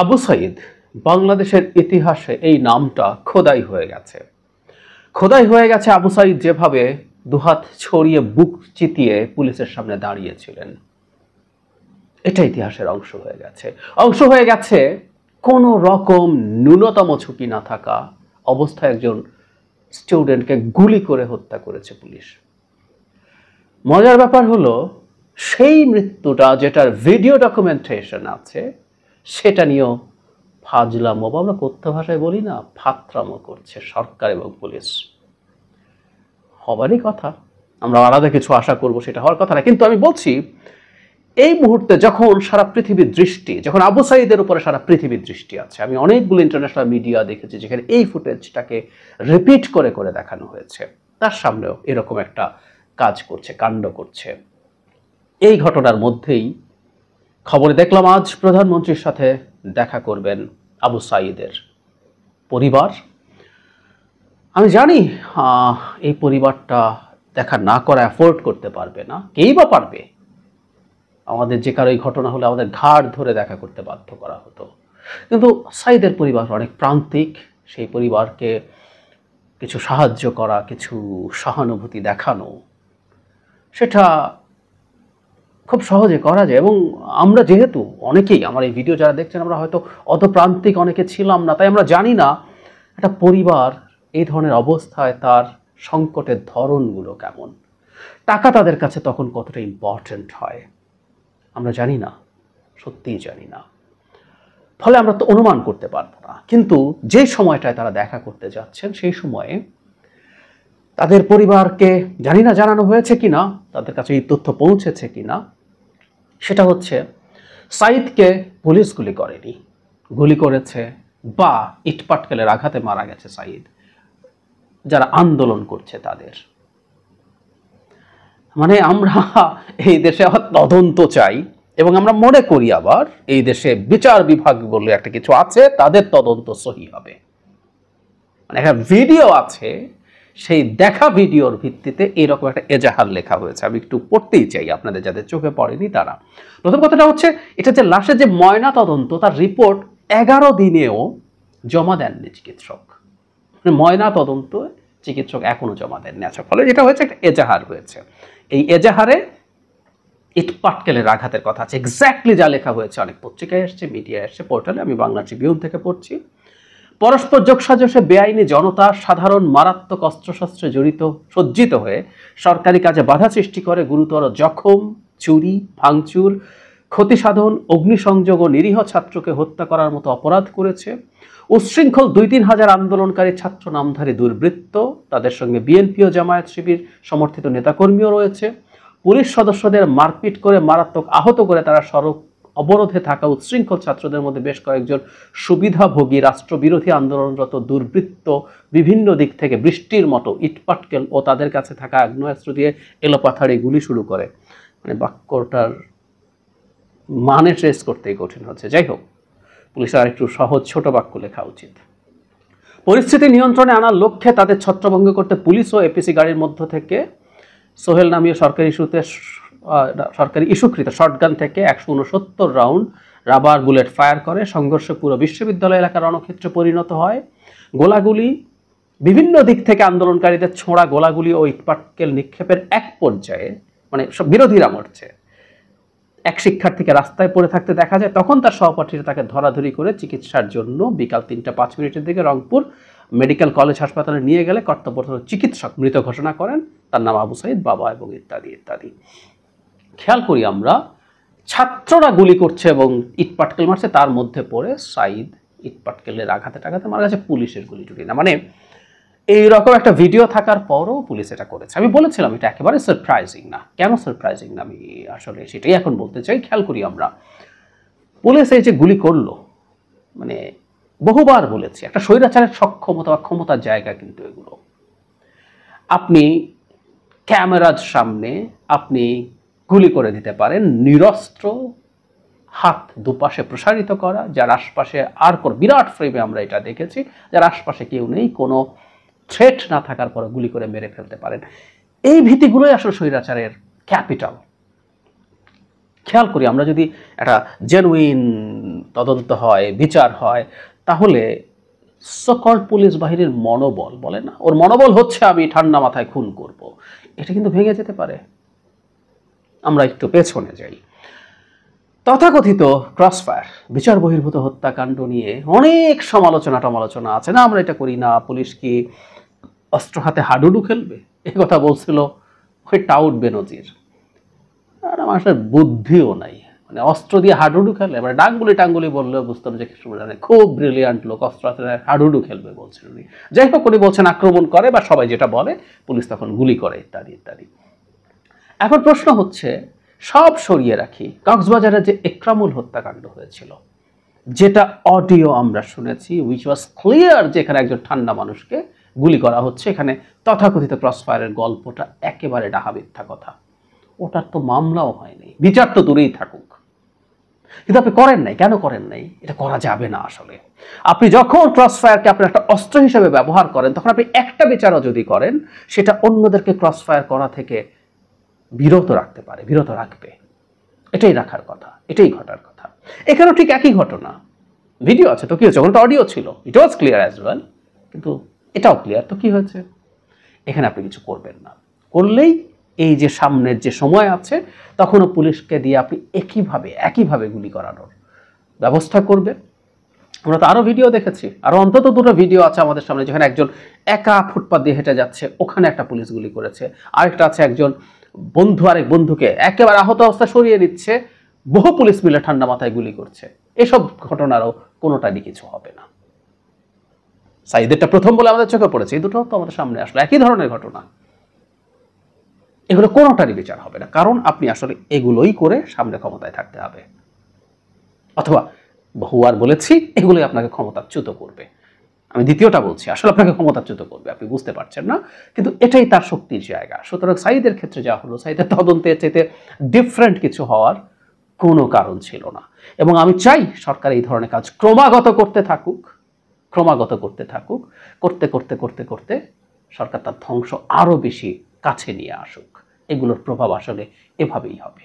আবু সাইদ বাংলাদেশের ইতিহাসে এই নামটা খোদাই হয়ে গেছে খোদাই হয়ে গেছে আবু সাইদ যেভাবে দুহাত ছড়িয়ে বুক চিতিয়ে পুলিশের সামনে দাঁড়িয়েছিলেন এটা ইতিহাসের অংশ হয়ে গেছে অংশ হয়ে গেছে কোনো রকম ন্যূনতম ঝুঁকি না থাকা অবস্থায় একজন স্টুডেন্টকে গুলি করে হত্যা করেছে পুলিশ মজার ব্যাপার হলো সেই মৃত্যুটা যেটার ভিডিও ডকুমেন্টেশন আছে সেটা নিয়েও ফাজলাম বা আমরা কথ্য ভাষায় বলি না ফাত্রামো করছে সরকার এবং পুলিশ হবারই কথা আমরা আলাদা কিছু আশা করব সেটা হওয়ার কথা না কিন্তু আমি বলছি এই মুহূর্তে যখন সারা পৃথিবীর দৃষ্টি যখন আবু সাইদের উপরে সারা পৃথিবীর দৃষ্টি আছে আমি অনেকগুলো ইন্টারন্যাশনাল মিডিয়া দেখেছি যেখানে এই ফুটেজটাকে রিপিট করে করে দেখানো হয়েছে তার সামনেও এরকম একটা কাজ করছে কাণ্ড করছে এই ঘটনার মধ্যেই খবরে দেখলাম আজ প্রধানমন্ত্রীর সাথে দেখা করবেন আবু সাইদের পরিবার আমি জানি এই পরিবারটা দেখা না করা অ্যাফোর্ড করতে পারবে না কেই বা পারবে আমাদের যে কারো এই ঘটনা হলে আমাদের ঘাড় ধরে দেখা করতে বাধ্য করা হতো কিন্তু সাইদের পরিবার অনেক প্রান্তিক সেই পরিবারকে কিছু সাহায্য করা কিছু সহানুভূতি দেখানো সেটা খুব সহজে করা যায় এবং আমরা যেহেতু অনেকেই আমার এই ভিডিও যারা দেখছেন আমরা হয়তো অত প্রান্তিক অনেকে ছিলাম না তাই আমরা জানি না একটা পরিবার এই ধরনের অবস্থায় তার সংকটের ধরনগুলো কেমন টাকা তাদের কাছে তখন কতটা ইম্পর্ট্যান্ট হয় আমরা জানি না সত্যিই জানি না ফলে আমরা তো অনুমান করতে পারবো না কিন্তু যে সময়টায় তারা দেখা করতে যাচ্ছেন সেই সময়ে তাদের পরিবারকে জানি না জানানো হয়েছে কি না তাদের কাছে এই তথ্য পৌঁছেছে কি না সেটা হচ্ছে সাইদকে পুলিশ গুলি করেনি গুলি করেছে বা ইটপাটকেলের আঘাতে মারা গেছে সাইদ যারা আন্দোলন করছে তাদের মানে আমরা এই দেশে তদন্ত চাই এবং আমরা মনে করি আবার এই দেশে বিচার বিভাগ বলে একটা কিছু আছে তাদের তদন্ত সহি হবে মানে একটা ভিডিও আছে সেই দেখা ভিডিওর ভিত্তিতে এরকম একটা এজাহার লেখা হয়েছে আমি একটু পড়তেই চাই আপনাদের যাদের চোখে পড়েনি তারা প্রথম কথাটা হচ্ছে এটা যে লাশের যে ময়না তদন্ত তার রিপোর্ট এগারো দিনেও জমা দেননি চিকিৎসক মানে ময়না তদন্ত চিকিৎসক এখনও জমা দেননি আচ্ছা ফলে যেটা হয়েছে একটা এজাহার হয়েছে এই এজাহারে ইট পাটকেলের আঘাতের কথা আছে এক্স্যাক্টলি যা লেখা হয়েছে অনেক পত্রিকায় এসছে মিডিয়ায় এসছে পোর্টালে আমি বাংলা ট্রিবিউন থেকে পড়ছি পরস্পর যোগসাজসে বেআইনি জনতা সাধারণ মারাত্মক অস্ত্রশস্ত্রে জড়িত সজ্জিত হয়ে সরকারি কাজে বাধা সৃষ্টি করে গুরুতর জখম চুরি ভাঙচুর ক্ষতিসাধন অগ্নিসংযোগ ও নিরীহ ছাত্রকে হত্যা করার মতো অপরাধ করেছে উচ্ছৃঙ্খল দুই তিন হাজার আন্দোলনকারী ছাত্র নামধারী দুর্বৃত্ত তাদের সঙ্গে বিএনপি ও জামায়াত শিবির সমর্থিত নেতাকর্মীও রয়েছে পুলিশ সদস্যদের মারপিট করে মারাত্মক আহত করে তারা সড়ক অবরোধে থাকা উচ্ছৃঙ্খল ছাত্রদের মধ্যে বেশ কয়েকজন সুবিধাভোগী রাষ্ট্রবিরোধী আন্দোলনরত দুর্বৃত্ত বিভিন্ন দিক থেকে বৃষ্টির মতো ইটপাটকেল ও তাদের কাছে থাকা আগ্নেয়াস্ত্র দিয়ে এলোপাথাড়ি গুলি শুরু করে মানে বাক্যটার মানে ট্রেস করতেই কঠিন হচ্ছে যাই হোক পুলিশের আরেকটু সহজ ছোট বাক্য লেখা উচিত পরিস্থিতি নিয়ন্ত্রণে আনার লক্ষ্যে তাদের ছত্রভঙ্গ করতে পুলিশ ও এপিসি গাড়ির মধ্য থেকে সোহেল নামীয় সরকারি ইস্যুতে সরকারি ইস্যুকৃত শর্টগান থেকে একশো উনসত্তর রাউন্ড রাবার বুলেট ফায়ার করে সংঘর্ষ পুরো বিশ্ববিদ্যালয় এলাকার রণক্ষেত্রে পরিণত হয় গোলাগুলি বিভিন্ন দিক থেকে আন্দোলনকারীদের ছোঁড়া গোলাগুলি ও ইটপাটকেল নিক্ষেপের এক পর্যায়ে মানে সব বিরোধীরা মরছে এক শিক্ষার্থীকে রাস্তায় পড়ে থাকতে দেখা যায় তখন তার সহপাঠীরা তাকে ধরাধরি করে চিকিৎসার জন্য বিকাল তিনটা পাঁচ মিনিটের দিকে রংপুর মেডিকেল কলেজ হাসপাতালে নিয়ে গেলে কর্তব্যরত চিকিৎসক মৃত ঘোষণা করেন তার নাম আবু সাইদ বাবা এবং ইত্যাদি ইত্যাদি খেয়াল করি আমরা ছাত্ররা গুলি করছে এবং ইটপাটকেল মারছে তার মধ্যে পড়ে সাইদ ইটপাটকেলের আঘাতে টাঘাতে মারা গেছে পুলিশের গুলি টুটি না মানে এইরকম একটা ভিডিও থাকার পরও পুলিশ এটা করেছে আমি বলেছিলাম এটা একেবারে সারপ্রাইজিং না কেন সারপ্রাইজিং না আমি আসলে সেটাই এখন বলতে চাই খেয়াল করি আমরা পুলিশ এই যে গুলি করলো মানে বহুবার বলেছি একটা স্বৈরাচারের সক্ষমতা বা ক্ষমতার জায়গা কিন্তু এগুলো আপনি ক্যামেরার সামনে আপনি গুলি করে দিতে পারেন নিরস্ত্র হাত দুপাশে প্রসারিত করা যার আশপাশে আর কোনো বিরাট ফ্রেমে আমরা এটা দেখেছি যার আশপাশে কেউ নেই কোনো থ্রেট না থাকার পরে গুলি করে মেরে ফেলতে পারেন এই ভীতিগুলোই আসলে স্বৈরাচারের ক্যাপিটাল খেয়াল করি আমরা যদি একটা জেনুইন তদন্ত হয় বিচার হয় তাহলে সকল পুলিশ বাহিনীর মনোবল বলে না ওর মনোবল হচ্ছে আমি ঠান্ডা মাথায় খুন করব। এটা কিন্তু ভেঙে যেতে পারে আমরা একটু পেছনে যাই তথাকথিত ক্রসফায়ার বিচার বহির্ভূত হত্যাকাণ্ড নিয়ে অনেক সমালোচনা টমালোচনা আছে না আমরা এটা করি না পুলিশ কি অস্ত্র হাতে হাডুডু খেলবে এ কথা বলছিল ওই টাউট বেনজির আর মানুষের বুদ্ধিও নাই মানে অস্ত্র দিয়ে হাডুডু খেলে মানে ডাঙ্গুলি টাঙ্গুলি বললেও বুঝতাম যে মানে খুব ব্রিলিয়ান্ট লোক অস্ত্র হাতে হাডুডু খেলবে বলছিল উনি যাই হোক উনি বলছেন আক্রমণ করে বা সবাই যেটা বলে পুলিশ তখন গুলি করে ইত্যাদি ইত্যাদি এখন প্রশ্ন হচ্ছে সব সরিয়ে রাখি কক্সবাজারে যে একরামুল হত্যাকাণ্ড হয়েছিল যেটা অডিও আমরা শুনেছি উইচ ওয়াজ ক্লিয়ার যে এখানে একজন ঠান্ডা মানুষকে গুলি করা হচ্ছে এখানে তথাকথিত ক্রসফায়ারের গল্পটা একেবারে ডাহা মিথ্যা কথা ওটার তো মামলাও হয়নি বিচার তো দূরেই থাকুক কিন্তু আপনি করেন নাই কেন করেন নাই এটা করা যাবে না আসলে আপনি যখন ক্রসফায়ারকে আপনি একটা অস্ত্র হিসেবে ব্যবহার করেন তখন আপনি একটা বিচারও যদি করেন সেটা অন্যদেরকে ক্রসফায়ার করা থেকে বিরত রাখতে পারে বিরত রাখবে এটাই রাখার কথা এটাই ঘটার কথা এখানেও ঠিক একই ঘটনা ভিডিও আছে তো কী হয়েছে ওখানে অডিও ছিল it was clear as well কিন্তু এটাও ক্লিয়ার তো কী হয়েছে এখানে আপনি কিছু করবেন না করলেই এই যে সামনের যে সময় আছে তখনও পুলিশকে দিয়ে আপনি একইভাবে একইভাবে গুলি করানোর ব্যবস্থা করবেন আমরা তো আরও ভিডিও দেখেছি আরও অন্তত দুটো ভিডিও আছে আমাদের সামনে যেখানে একজন একা ফুটপাত দিয়ে হেঁটে যাচ্ছে ওখানে একটা পুলিশ গুলি করেছে আরেকটা আছে একজন বন্ধু আরেক বন্ধুকে একেবারে আহত অবস্থা সরিয়ে দিচ্ছে বহু পুলিশ মিলে ঠান্ডা মাথায় গুলি করছে এসব ঘটনারও কোনোটারই কিছু হবে না সাইদেরটা প্রথম বলে আমাদের চোখে পড়েছে এই দুটো তো আমাদের সামনে আসলো একই ধরনের ঘটনা এগুলো কোনোটারই বিচার হবে না কারণ আপনি আসলে এগুলোই করে সামনে ক্ষমতায় থাকতে হবে অথবা বহু আর বলেছি এগুলোই আপনাকে ক্ষমতাচ্যুত করবে আমি দ্বিতীয়টা বলছি আসলে আপনাকে ক্ষমতাচ্যুত করবে আপনি বুঝতে পারছেন না কিন্তু এটাই তার শক্তির জায়গা সুতরাং সাইদের ক্ষেত্রে যা হলো সাইদের তদন্তে চাইতে ডিফারেন্ট কিছু হওয়ার কোনো কারণ ছিল না এবং আমি চাই সরকার এই ধরনের কাজ ক্রমাগত করতে থাকুক ক্রমাগত করতে থাকুক করতে করতে করতে করতে সরকার তার ধ্বংস আরও বেশি কাছে নিয়ে আসুক এগুলোর প্রভাব আসলে এভাবেই হবে